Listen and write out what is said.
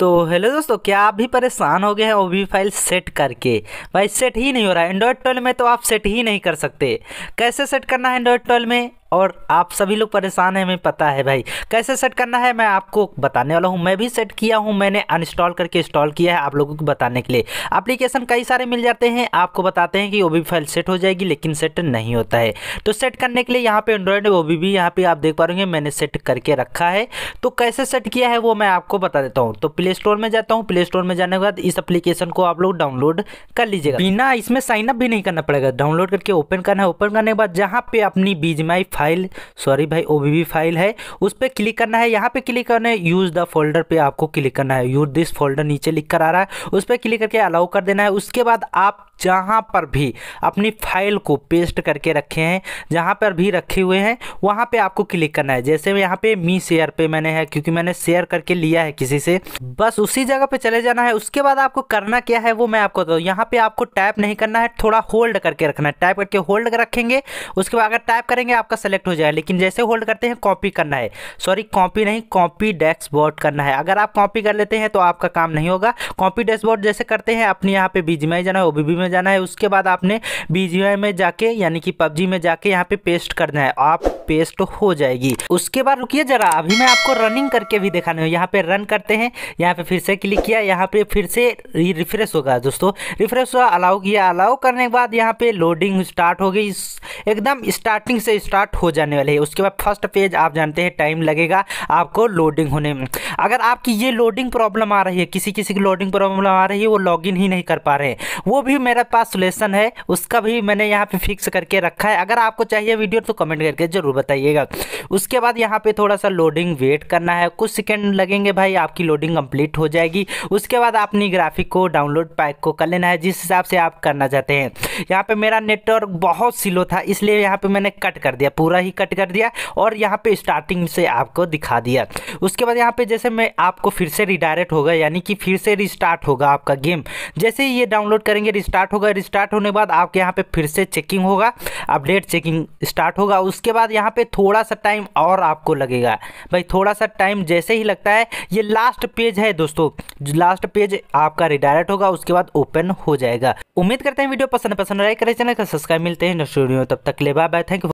तो हेलो दोस्तों क्या आप भी परेशान हो गए हैं ओ फाइल सेट करके भाई सेट ही नहीं हो रहा है एंड्रॉयड ट्वेल्व में तो आप सेट ही नहीं कर सकते कैसे सेट करना है एंड्रॉयड ट्वेल्व में और आप सभी लोग परेशान हैं हमें पता है भाई कैसे सेट करना है मैं आपको बताने वाला हूँ मैं भी सेट किया हूँ मैंने अनइंस्टॉल करके इंस्टॉल किया है आप लोगों को बताने के लिए एप्लीकेशन कई सारे मिल जाते हैं आपको बताते हैं कि ओ फाइल सेट हो जाएगी लेकिन सेट नहीं होता है तो सेट करने के लिए यहाँ पे एंड्रॉयड ओ बी यहाँ पे आप देख पा रहे मैंने सेट करके रखा है तो कैसे सेट किया है वो मैं आपको बता देता हूँ तो प्ले स्टोर में जाता हूँ प्ले स्टोर में जाने के बाद इस अप्लीकेशन को आप लोग डाउनलोड कर लीजिएगा बिना इसमें साइनअप भी नहीं करना पड़ेगा डाउनलोड करके ओपन करना है ओपन करने के बाद जहाँ पे अपनी बीजमाई फाइल सॉरी भाई ओ फाइल है उस पर क्लिक करना है यहाँ पे क्लिक करना है यूज़ द फोल्डर पे आपको क्लिक करना है यूज दिस फोल्डर नीचे लिख कर आ रहा है उस पर क्लिक करके अलाउ कर देना है उसके बाद आप जहाँ पर भी अपनी फाइल को पेस्ट करके रखे हैं जहाँ पर भी रखे हुए हैं वहाँ पे आपको क्लिक करना है जैसे यहाँ पे मी शेयर पे मैंने है क्योंकि मैंने शेयर करके लिया है किसी से बस उसी जगह पे चले जाना है उसके बाद आपको करना क्या है वो मैं आपको बताऊँ यहाँ पे आपको टाइप नहीं करना है थोड़ा होल्ड करके रखना है टाइप करके होल्ड कर रखेंगे उसके बाद अगर टाइप करेंगे आपका सेलेक्ट हो जाएगा लेकिन जैसे होल्ड करते हैं कॉपी करना है सॉरी कॉपी नहीं कॉपी डैशबोर्ड करना है अगर आप कॉपी कर लेते हैं तो आपका काम नहीं होगा कॉपी डैशबोर्ड जैसे करते हैं अपने यहाँ पे बीच में जाना है ओ में में जाना है उसके बाद आपने बी में जाके यानी कि पबजी में जाके यहाँ पे पेस्ट करना है आप पेस्ट हो जाएगी उसके बाद रुकिए जरा अभी मैं आपको रनिंग करके भी दिखाने हूँ यहाँ पे रन करते हैं यहाँ पे फिर से क्लिक किया यहाँ पे फिर से रिफ्रेश होगा दोस्तों रिफ्रेश हुआ अलाउ किया अलाउ करने के बाद यहाँ पे लोडिंग स्टार्ट हो गई एकदम स्टार्टिंग से स्टार्ट हो जाने वाले है उसके बाद फर्स्ट पेज आप जानते हैं टाइम लगेगा आपको लोडिंग होने में अगर आपकी ये लोडिंग प्रॉब्लम आ रही है किसी किसी की लोडिंग प्रॉब्लम आ रही है वो लॉगिन ही नहीं कर पा रहे वो भी मेरे पास सोल्यूशन है उसका भी मैंने यहाँ पे फिक्स करके रखा है अगर आपको चाहिए वीडियो तो कमेंट करके ज़रूर बताइएगा उसके बाद यहाँ पे थोड़ा सा लोडिंग वेट करना है कुछ सेकेंड लगेंगे भाई आपकी लोडिंग कंप्लीट हो जाएगी उसके बाद अपनी ग्राफिक को डाउनलोड पैक को कर लेना है जिस हिसाब से आप करना चाहते हैं यहाँ पे मेरा नेटवर्क बहुत स्लो था इसलिए यहाँ पे मैंने कट कर दिया पूरा ही कट कर दिया और यहाँ पे स्टार्टिंग से आपको दिखा दिया उसके बाद यहाँ पे जैसे मैं आपको फिर से रिडायरेक्ट होगा यानी कि फिर से रिस्टार्ट होगा आपका गेम जैसे ही ये डाउनलोड करेंगे रिस्टार्ट होगा रिस्टार्ट होने के बाद आपके यहाँ पर फिर से चेकिंग होगा अपडेट चेकिंग स्टार्ट होगा उसके बाद यहाँ पर थोड़ा सा टाइम और आपको लगेगा भाई थोड़ा सा टाइम जैसे ही लगता है ये लास्ट पेज है दोस्तों लास्ट पेज आपका रिडायरेक्ट होगा उसके बाद ओपन हो जाएगा उम्मीद करते हैं वीडियो पसंद पसंद लाइक करें चैनल का सब्सक्राइब मिलते हैं नेक्स्ट वीडियो तब तक ले बाय बाय थैंक यू